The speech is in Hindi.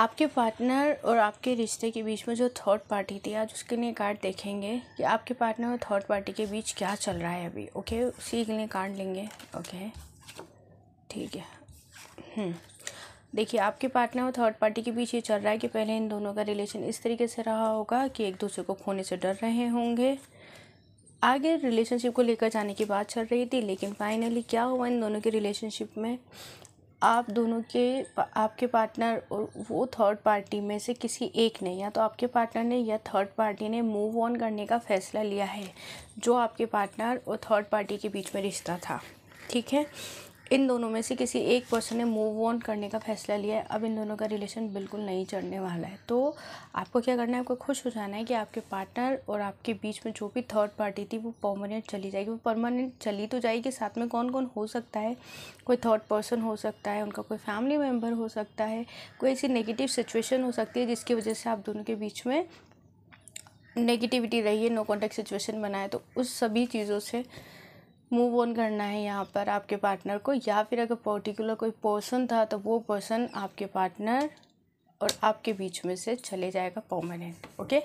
आपके पार्टनर और आपके रिश्ते के बीच में जो थर्ड पार्टी थी आज उसके लिए कार्ड देखेंगे कि आपके पार्टनर और थर्ड पार्टी के बीच क्या चल रहा है अभी ओके उसी के लिए कार्ड लेंगे ओके ठीक है हम्म। देखिए आपके पार्टनर और थर्ड पार्टी के बीच ये चल रहा है कि पहले इन दोनों का रिलेशन इस तरीके से रहा होगा कि एक दूसरे को खोने से डर रहे होंगे आगे रिलेशनशिप को लेकर जाने की बात चल रही थी लेकिन फाइनली क्या हुआ इन दोनों के रिलेशनशिप में आप दोनों के आपके पार्टनर और वो थर्ड पार्टी में से किसी एक ने या तो आपके पार्टनर ने या थर्ड पार्टी ने मूव ऑन करने का फ़ैसला लिया है जो आपके पार्टनर और थर्ड पार्टी के बीच में रिश्ता था ठीक है इन दोनों में से किसी एक पर्सन ने मूव ऑन करने का फैसला लिया है अब इन दोनों का रिलेशन बिल्कुल नहीं चढ़ने वाला है तो आपको क्या करना है आपको खुश हो जाना है कि आपके पार्टनर और आपके बीच में जो भी थर्ड पार्टी थी वो परमानेंट चली जाएगी वो परमानेंट चली तो जाएगी साथ में कौन कौन हो सकता है कोई थर्ड पर्सन हो सकता है उनका कोई फैमिली मेम्बर हो सकता है कोई ऐसी नेगेटिव सिचुएशन हो सकती है जिसकी वजह से आप दोनों के बीच में नेगेटिविटी रही है नो कॉन्टेक्ट सिचुएशन बनाए तो उस सभी चीज़ों से मूव ऑन करना है यहाँ पर आपके पार्टनर को या फिर अगर पर्टिकुलर कोई पर्सन था तो वो पर्सन आपके पार्टनर और आपके बीच में से चले जाएगा परमानेंट ओके